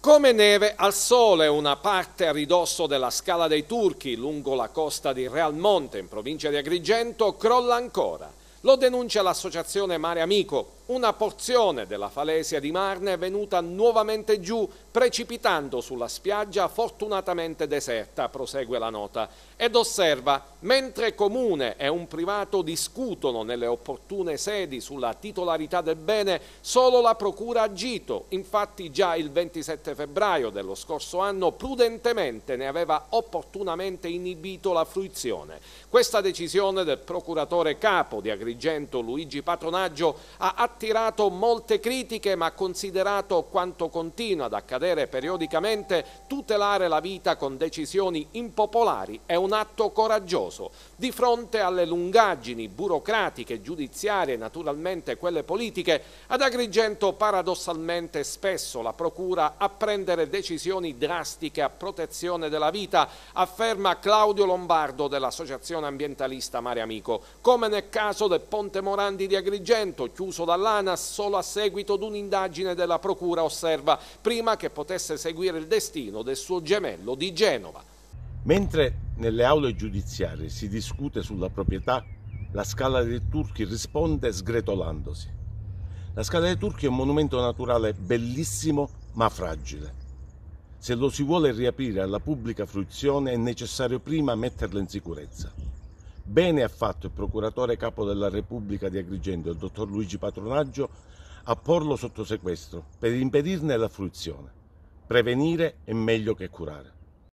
Come neve al sole una parte a ridosso della Scala dei Turchi, lungo la costa di Real Monte in provincia di Agrigento, crolla ancora. Lo denuncia l'associazione Mare Amico, una porzione della falesia di Marne è venuta nuovamente giù, precipitando sulla spiaggia fortunatamente deserta, prosegue la nota, ed osserva, mentre Comune e un privato discutono nelle opportune sedi sulla titolarità del bene, solo la Procura ha agito. Infatti già il 27 febbraio dello scorso anno prudentemente ne aveva opportunamente inibito la fruizione. Questa decisione del procuratore capo di Agrigento Luigi Patronaggio ha attaccato attirato molte critiche ma considerato quanto continua ad accadere periodicamente, tutelare la vita con decisioni impopolari è un atto coraggioso. Di fronte alle lungaggini burocratiche, giudiziarie e naturalmente quelle politiche, ad Agrigento paradossalmente spesso la Procura a prendere decisioni drastiche a protezione della vita, afferma Claudio Lombardo dell'Associazione Ambientalista Mare Amico, come nel caso del Ponte Morandi di Agrigento, chiuso dall'anno l'ANAS solo a seguito di un'indagine della Procura, osserva, prima che potesse seguire il destino del suo gemello di Genova. Mentre nelle aule giudiziarie si discute sulla proprietà, la Scala dei Turchi risponde sgretolandosi. La Scala dei Turchi è un monumento naturale bellissimo ma fragile. Se lo si vuole riaprire alla pubblica fruizione è necessario prima metterlo in sicurezza. Bene ha fatto il procuratore capo della Repubblica di Agrigento, il dottor Luigi Patronaggio, a porlo sotto sequestro per impedirne la fruizione. Prevenire è meglio che curare.